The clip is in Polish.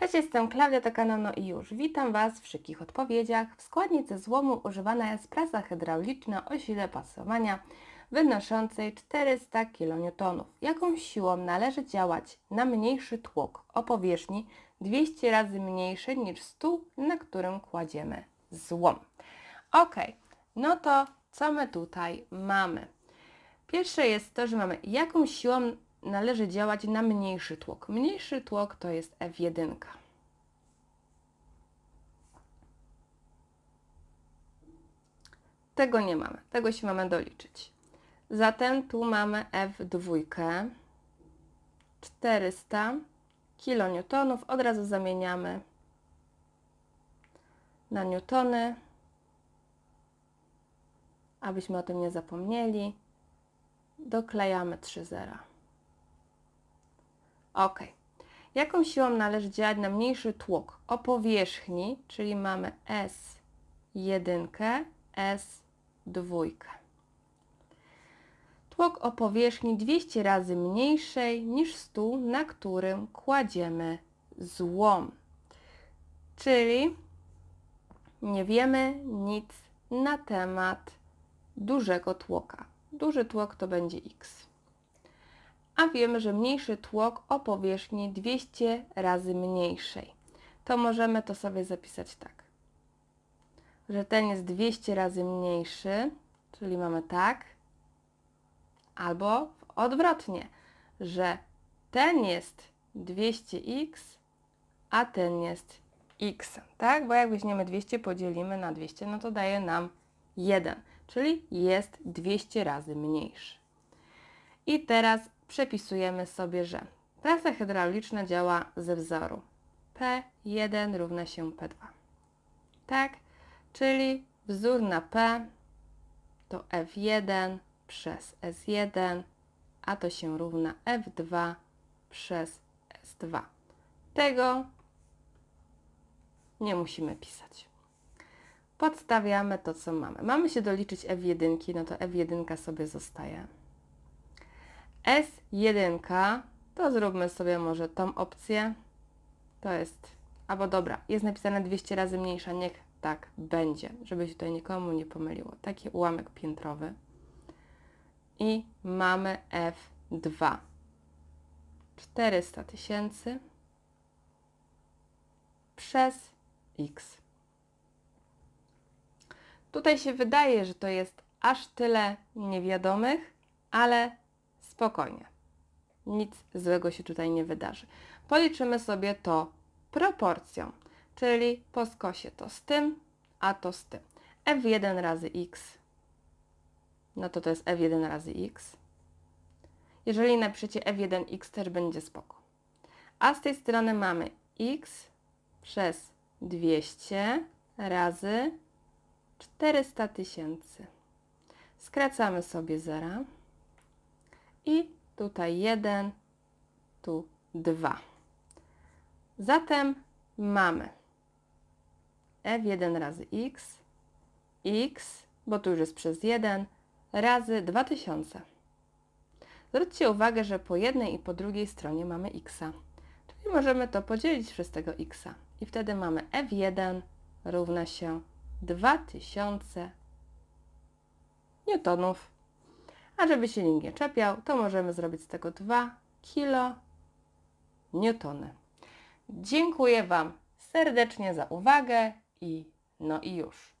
Cześć, jestem Klaudia Takanono i już witam Was w szybkich odpowiedziach. W składnicy złomu używana jest prasa hydrauliczna o sile pasowania wynoszącej 400 kN. Jaką siłą należy działać na mniejszy tłok o powierzchni 200 razy mniejszy niż stół, na którym kładziemy złom. Ok, no to co my tutaj mamy? Pierwsze jest to, że mamy jaką siłą należy działać na mniejszy tłok. Mniejszy tłok to jest F1. Tego nie mamy, tego się mamy doliczyć. Zatem tu mamy F2 400 kilonewtonów. Od razu zamieniamy na newtony, abyśmy o tym nie zapomnieli. Doklejamy 3 zera. Ok. Jaką siłą należy działać na mniejszy tłok? O powierzchni, czyli mamy S1, S2. Tłok o powierzchni 200 razy mniejszej niż stół, na którym kładziemy złom. Czyli nie wiemy nic na temat dużego tłoka. Duży tłok to będzie X a wiemy, że mniejszy tłok o powierzchni 200 razy mniejszej. To możemy to sobie zapisać tak, że ten jest 200 razy mniejszy, czyli mamy tak, albo odwrotnie, że ten jest 200x, a ten jest x, tak? Bo jak weźmiemy 200, podzielimy na 200, no to daje nam 1, czyli jest 200 razy mniejszy. I teraz przepisujemy sobie, że praca hydrauliczna działa ze wzoru. P1 równa się P2. Tak? Czyli wzór na P to F1 przez S1, a to się równa F2 przez S2. Tego nie musimy pisać. Podstawiamy to, co mamy. Mamy się doliczyć F1, no to F1 sobie zostaje. S1, to zróbmy sobie może tą opcję. To jest, albo dobra, jest napisane 200 razy mniejsza, niech tak będzie, żeby się tutaj nikomu nie pomyliło. Taki ułamek piętrowy. I mamy F2. 400 tysięcy przez x. Tutaj się wydaje, że to jest aż tyle niewiadomych, ale Spokojnie. Nic złego się tutaj nie wydarzy. Policzymy sobie to proporcją, czyli po skosie to z tym, a to z tym. f1 razy x, no to to jest f1 razy x. Jeżeli napiszecie f1x, też będzie spoko. A z tej strony mamy x przez 200 razy 400 tysięcy. Skracamy sobie zera i tutaj 1, tu 2. Zatem mamy f1 razy x, x, bo tu już jest przez 1, razy 2000. Zwróćcie uwagę, że po jednej i po drugiej stronie mamy x. Czyli możemy to podzielić przez tego x. I wtedy mamy F1 równa się 2000 newtonów. A żeby się nikt nie czepiał, to możemy zrobić z tego 2 kilo newtony. Dziękuję Wam serdecznie za uwagę i no i już.